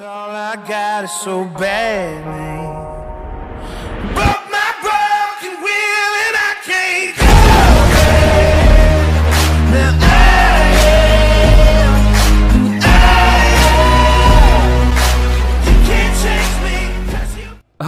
All I got is so badly.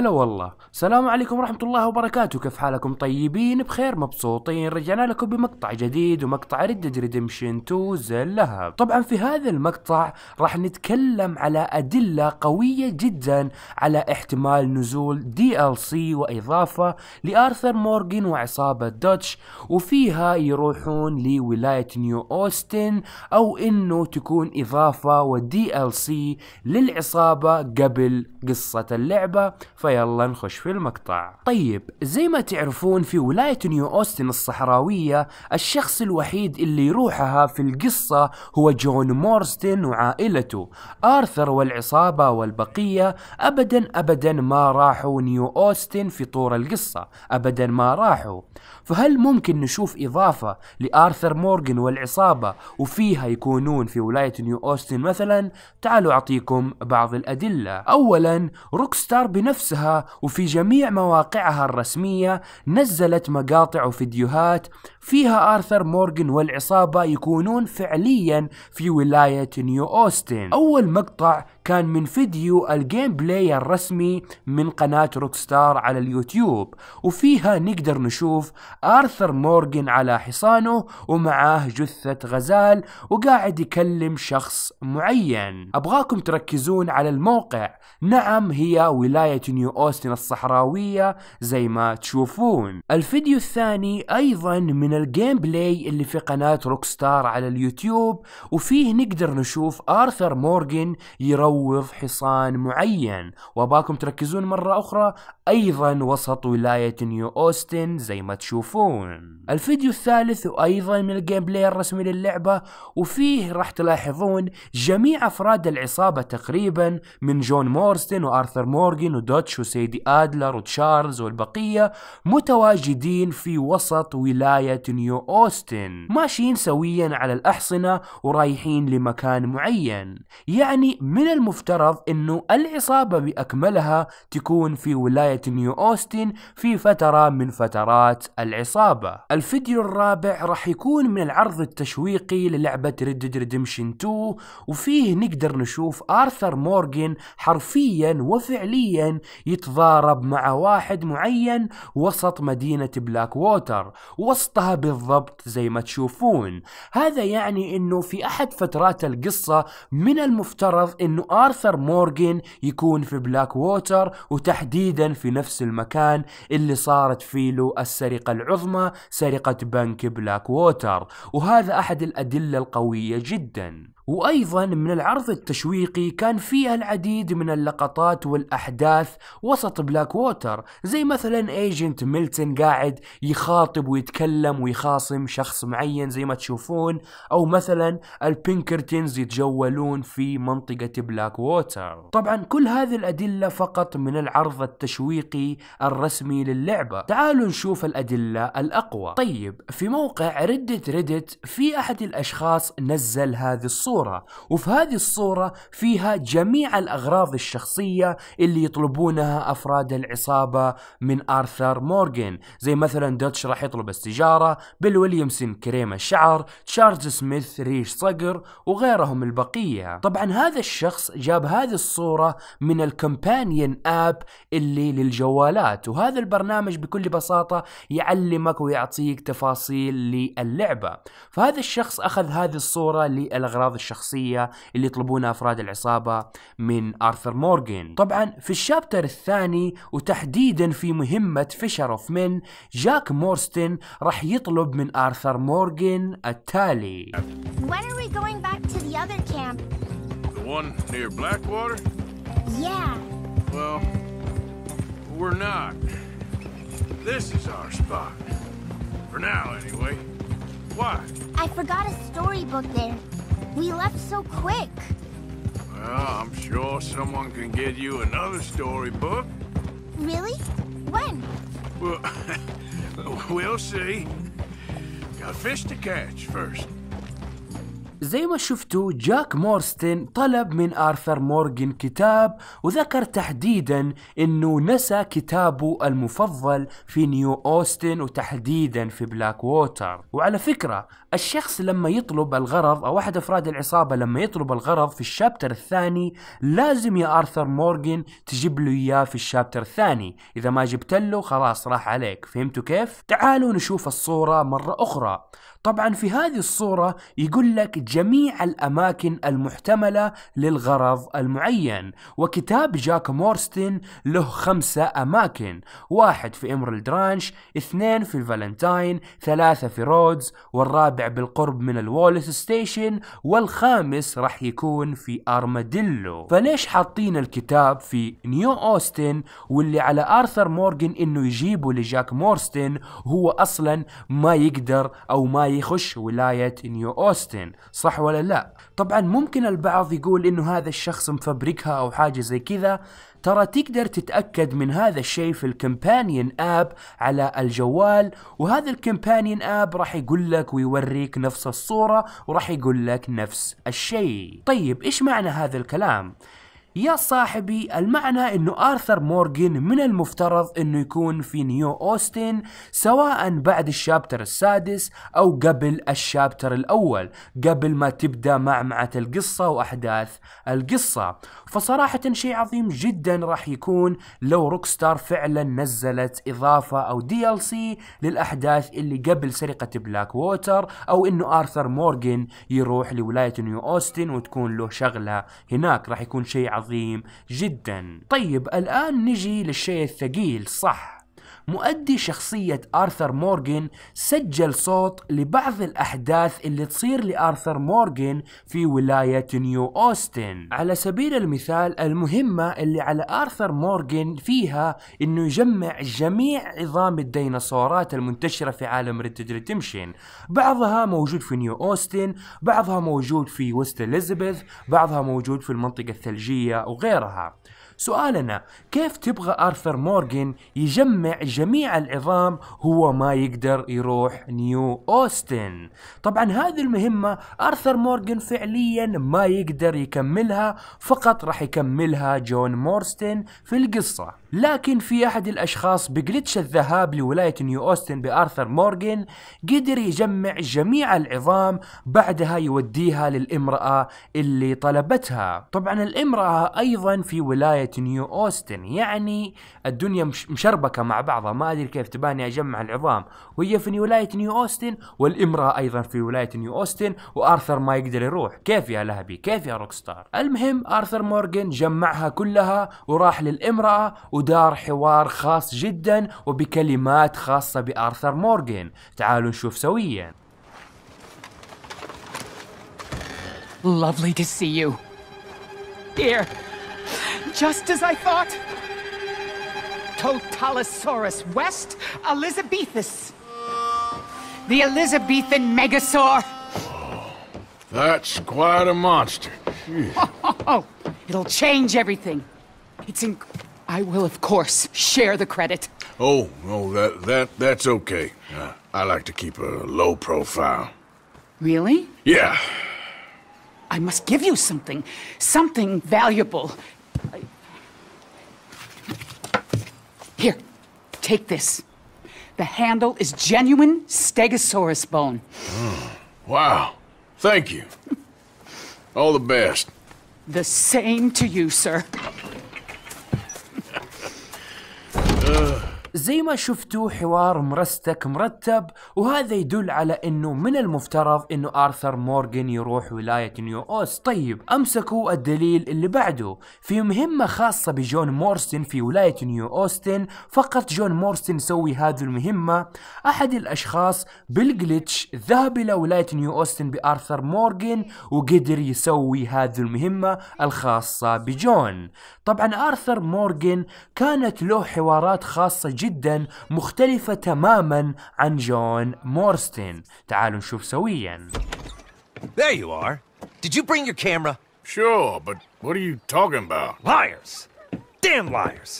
هلا والله السلام عليكم ورحمة الله وبركاته كيف حالكم طيبين بخير مبسوطين رجعنا لكم بمقطع جديد ومقطع ديد ريدمشن 2 زلها طبعا في هذا المقطع راح نتكلم على أدلة قوية جدا على احتمال نزول دي ال سي وإضافة لآرثر مورغان وعصابة دوتش وفيها يروحون لولاية نيو أوستن أو إنه تكون إضافة ودي ال سي للعصابة قبل قصة اللعبة في فيلا نخش في المقطع طيب زي ما تعرفون في ولاية نيو أوستن الصحراوية الشخص الوحيد اللي يروحها في القصة هو جون مورستن وعائلته آرثر والعصابة والبقية أبدا أبدا ما راحوا نيو أوستن في طور القصة أبدا ما راحوا فهل ممكن نشوف إضافة لآرثر مورغان والعصابة وفيها يكونون في ولاية نيو أوستن مثلا تعالوا أعطيكم بعض الأدلة أولا روكستار بنفسها مواقعها وفي جميع مواقعها الرسمية نزلت مقاطع وفيديوهات فيها آرثر مورغن والعصابة يكونون فعليا في ولاية نيو أوستن أول مقطع كان من فيديو الجيم بلاي الرسمي من قناة روكستار على اليوتيوب وفيها نقدر نشوف آرثر مورغن على حصانه ومعاه جثة غزال وقاعد يكلم شخص معين أبغاكم تركزون على الموقع نعم هي ولاية نيو أوستن الصحراوية زي ما تشوفون الفيديو الثاني أيضا من الجيم بلاي اللي في قناة روكستار على اليوتيوب وفيه نقدر نشوف آرثر مورغن يروض حصان معين وباكم تركزون مرة أخرى أيضا وسط ولاية نيو أوستن زي ما تشوفون الفيديو الثالث وأيضا من الجيم بلاي الرسمي للعبة وفيه راح تلاحظون جميع أفراد العصابة تقريبا من جون مورستن وآرثر مورغن ودوتش كوتش وسيدي آدلر وتشارلز والبقية متواجدين في وسط ولاية نيو أوستن ماشيين سويا على الأحصنة ورايحين لمكان معين يعني من المفترض أنه العصابة بأكملها تكون في ولاية نيو أوستن في فترة من فترات العصابة الفيديو الرابع راح يكون من العرض التشويقي للعبة Red ريدمشن 2 وفيه نقدر نشوف آرثر مورغان حرفيا وفعليا يتضارب مع واحد معين وسط مدينة بلاك ووتر وسطها بالضبط زي ما تشوفون هذا يعني انه في احد فترات القصة من المفترض انه ارثر مورغان يكون في بلاك ووتر وتحديدا في نفس المكان اللي صارت فيه له السرقة العظمى سرقة بنك بلاك ووتر وهذا احد الادلة القوية جدا وأيضا من العرض التشويقي كان فيها العديد من اللقطات والأحداث وسط بلاك ووتر زي مثلا ايجنت ميلتون قاعد يخاطب ويتكلم ويخاصم شخص معين زي ما تشوفون أو مثلا البينكرتينز يتجولون في منطقة بلاك ووتر طبعا كل هذه الأدلة فقط من العرض التشويقي الرسمي للعبة تعالوا نشوف الأدلة الأقوى طيب في موقع ردت ردت في أحد الأشخاص نزل هذه الصورة صورة وفي هذه الصورة فيها جميع الأغراض الشخصية اللي يطلبونها أفراد العصابة من آرثر مورغان زي مثلا دوتش راح يطلب السيجارة بيل ويليامسون كريمة شعر تشارلز سميث ريش صقر وغيرهم البقية طبعا هذا الشخص جاب هذه الصورة من الكمبانيون آب اللي للجوالات وهذا البرنامج بكل بساطة يعلمك ويعطيك تفاصيل للعبة فهذا الشخص أخذ هذه الصورة للأغراض الشخصية اللي يطلبونها أفراد العصابة من آرثر مورغان طبعا في الشابتر الثاني وتحديدا في مهمة فيشر اوف من جاك مورستن راح يطلب من آرثر مورغان التالي When are we going back to the other camp? The one near Blackwater? Yeah. Well, we're not. This is our spot. For now, anyway. Why? I forgot a storybook there. We left so quick. Well, I'm sure someone can get you another storybook. Really? When? Well, we'll see. Got fish to catch first. زي ما شفتوا جاك مورستن طلب من آرثر مورغن كتاب وذكر تحديدا انه نسى كتابه المفضل في نيو أوستن وتحديدا في بلاك ووتر وعلى فكرة الشخص لما يطلب الغرض أو أحد أفراد العصابة لما يطلب الغرض في الشابتر الثاني لازم يا آرثر مورغن تجيب له إياه في الشابتر الثاني إذا ما جبت له خلاص راح عليك فهمتوا كيف؟ تعالوا نشوف الصورة مرة أخرى طبعا في هذه الصورة يقول لك جميع الأماكن المحتملة للغرض المعين وكتاب جاك مورستن له خمسة أماكن واحد في إمرالد رانش اثنين في الفالنتاين ثلاثة في رودز والرابع بالقرب من الوالس ستيشن والخامس راح يكون في أرماديلو فليش حاطين الكتاب في نيو أوستن واللي على آرثر مورغن إنه يجيبه لجاك مورستن هو أصلا ما يقدر أو ما يخش ولاية نيو أوستن صح ولا لا طبعا ممكن البعض يقول انه هذا الشخص مفبركها او حاجة زي كذا ترى تقدر تتأكد من هذا الشيء في الكمبانيون آب على الجوال وهذا الكمبانيون آب راح يقول لك ويوريك نفس الصورة وراح يقول لك نفس الشيء طيب إيش معنى هذا الكلام؟ يا صاحبي المعنى انه ارثر مورغان من المفترض انه يكون في نيو اوستن سواء بعد الشابتر السادس او قبل الشابتر الاول قبل ما تبدا معمعة القصة واحداث القصة فصراحة شيء عظيم جدا راح يكون لو روكستار فعلا نزلت اضافة او دي ال سي للاحداث اللي قبل سرقة بلاك ووتر او انه ارثر مورغان يروح لولاية نيو اوستن وتكون له شغلة هناك راح يكون شيء عظيم جدا طيب الآن نجي للشيء الثقيل صح مؤدي شخصية آرثر مورغان سجل صوت لبعض الأحداث اللي تصير لآرثر مورغان في ولاية نيو أوستن على سبيل المثال المهمة اللي على آرثر مورغان فيها أنه يجمع جميع عظام الديناصورات المنتشرة في عالم ريد ريتمشن بعضها موجود في نيو أوستن بعضها موجود في وست إليزابيث بعضها موجود في المنطقة الثلجية وغيرها سؤالنا كيف تبغى آرثر مورغان يجمع جميع العظام هو ما يقدر يروح نيو أوستن طبعا هذه المهمة آرثر مورغان فعليا ما يقدر يكملها فقط راح يكملها جون مورستن في القصة لكن في أحد الأشخاص بجلتش الذهاب لولاية نيو أوستن بآرثر مورغان قدر يجمع جميع العظام بعدها يوديها للامرأة اللي طلبتها طبعا الامرأة أيضا في ولاية نيو أوستن يعني الدنيا مشربكة مع بعضها ما أدري كيف تباني أجمع العظام وهي في ولاية نيو أوستن والامرأة أيضا في ولاية نيو أوستن وآرثر ما يقدر يروح كيف يا لهبي كيف يا روكستار المهم آرثر مورغان جمعها كلها وراح للامرأة ودار حوار خاص جدا وبكلمات خاصة بآرثر مورغان تعالوا نشوف سويا Lovely to see you. Here. Just as I thought. Totalosaurus West Elizabethus. The Elizabethan Megasaur. Oh, that's quite a monster. oh, it'll change everything. It's incredible. I will, of course, share the credit. Oh, no, that, that, that's okay. Uh, I like to keep a low profile. Really? Yeah. I must give you something. Something valuable. Here, take this. The handle is genuine stegosaurus bone. Hmm. Wow. Thank you. All the best. The same to you, sir. Ugh. زي ما شفتوا حوار مرستك مرتب وهذا يدل على انه من المفترض انه ارثر مورغن يروح ولاية نيو اوس طيب امسكوا الدليل اللي بعده في مهمة خاصة بجون مورستن في ولاية نيو اوستن فقط جون مورستن سوي هذه المهمة احد الاشخاص بالجليتش ذهب الى ولاية نيو اوستن بارثر مورغن وقدر يسوي هذه المهمة الخاصة بجون طبعا ارثر مورغن كانت له حوارات خاصة جدا مختلفة تماما عن جون مورستن تعالوا نشوف سويا There you are. Did you bring your camera? Sure, but what are you talking about? Liars. Damn liars.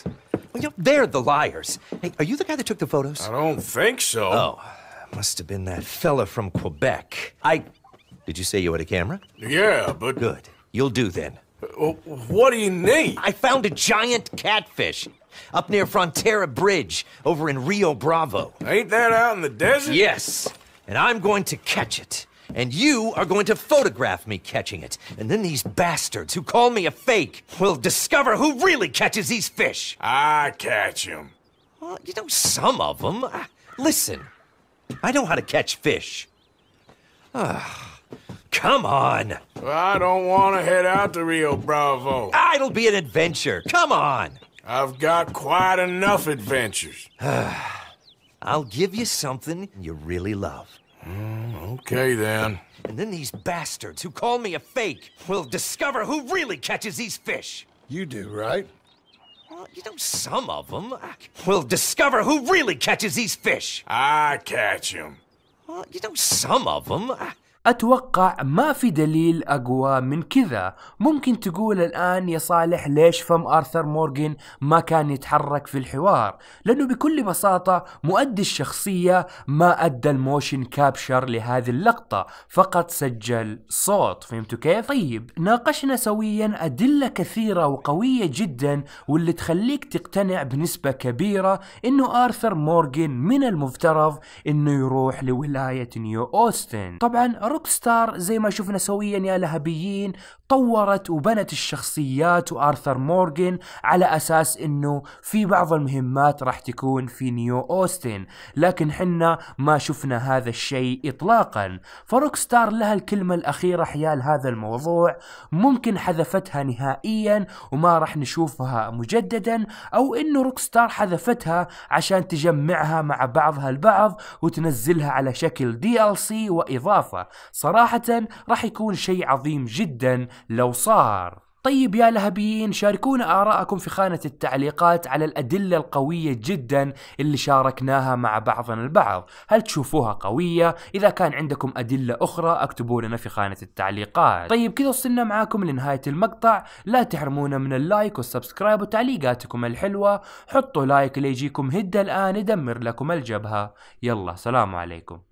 Well, you know, they're the liars. Hey, are you the guy that took the photos? I don't think so. Oh, must have been that fella from Quebec. I... Did you say you had a camera? Yeah, but... Good. You'll do then. What do you need? I found a giant catfish up near Frontera Bridge over in Rio Bravo. Ain't that out in the desert? Yes. And I'm going to catch it. And you are going to photograph me catching it. And then these bastards who call me a fake will discover who really catches these fish. I catch 'em. Well, you know, some of 'em. Ah, listen, I know how to catch fish. Ah. Come on! I don't want to head out to Rio Bravo. it'll be an adventure. Come on! I've got quite enough adventures. I'll give you something you really love. Mm, okay, then. And then these bastards who call me a fake will discover who really catches these fish. You do, right? Well, you know, some of them ah, will discover who really catches these fish. I catch them. Well, you know, some of them ah, أتوقع ما في دليل أقوى من كذا ممكن تقول الآن يا صالح ليش فم آرثر مورغان ما كان يتحرك في الحوار لأنه بكل بساطة مؤدي الشخصية ما أدى الموشن كابشر لهذه اللقطة فقط سجل صوت فهمتوا كيف؟ طيب ناقشنا سويا أدلة كثيرة وقوية جدا واللي تخليك تقتنع بنسبة كبيرة أنه آرثر مورغان من المفترض أنه يروح لولاية نيو أوستن طبعا روك ستار زي ما شفنا سويا يا لهبيين طورت وبنت الشخصيات وارثر مورغان على اساس انه في بعض المهمات راح تكون في نيو اوستن لكن حنا ما شفنا هذا الشيء اطلاقا فروك ستار لها الكلمة الاخيرة حيال هذا الموضوع ممكن حذفتها نهائيا وما راح نشوفها مجددا او انه روك ستار حذفتها عشان تجمعها مع بعضها البعض وتنزلها على شكل دي ال سي واضافة صراحة راح يكون شيء عظيم جدا لو صار طيب يا لهبيين شاركونا آراءكم في خانة التعليقات على الأدلة القوية جدا اللي شاركناها مع بعضنا البعض هل تشوفوها قوية؟ إذا كان عندكم أدلة أخرى اكتبوا لنا في خانة التعليقات طيب كذا وصلنا معاكم لنهاية المقطع لا تحرمونا من اللايك والسبسكرايب وتعليقاتكم الحلوة حطوا لايك ليجيكم هدى الآن يدمر لكم الجبهة يلا سلام عليكم